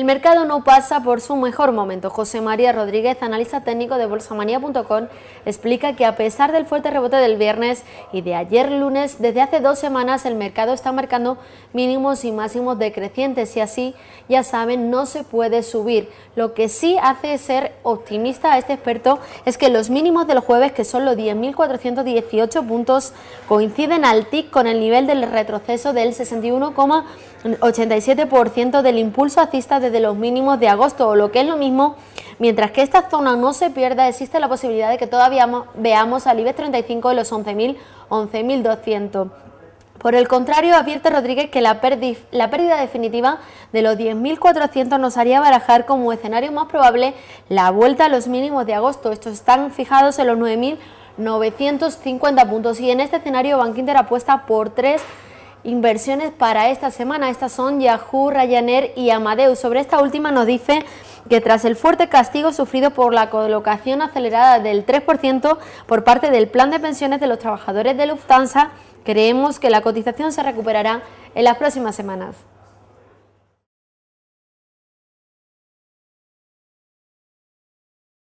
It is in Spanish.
El mercado no pasa por su mejor momento. José María Rodríguez, analista técnico de bolsamanía.com, explica que a pesar del fuerte rebote del viernes y de ayer lunes, desde hace dos semanas el mercado está marcando mínimos y máximos decrecientes y así, ya saben, no se puede subir. Lo que sí hace ser optimista a este experto es que los mínimos del jueves, que son los 10.418 puntos, coinciden al TIC con el nivel del retroceso del 61,87% del impulso alcista de de los mínimos de agosto o lo que es lo mismo, mientras que esta zona no se pierda, existe la posibilidad de que todavía veamos al IBEX 35 de los 11.000, 11.200. Por el contrario, advierte Rodríguez que la, pérdida definitiva de los 10.400 nos haría barajar como escenario más probable la vuelta a los mínimos de agosto. Estos están fijados en los 9.950 puntos y en este escenario Inter apuesta por tres inversiones para esta semana. Estas son Yahoo, Ryanair y Amadeus. Sobre esta última nos dice que tras el fuerte castigo sufrido por la colocación acelerada del 3% por parte del plan de pensiones de los trabajadores de Lufthansa, creemos que la cotización se recuperará en las próximas semanas.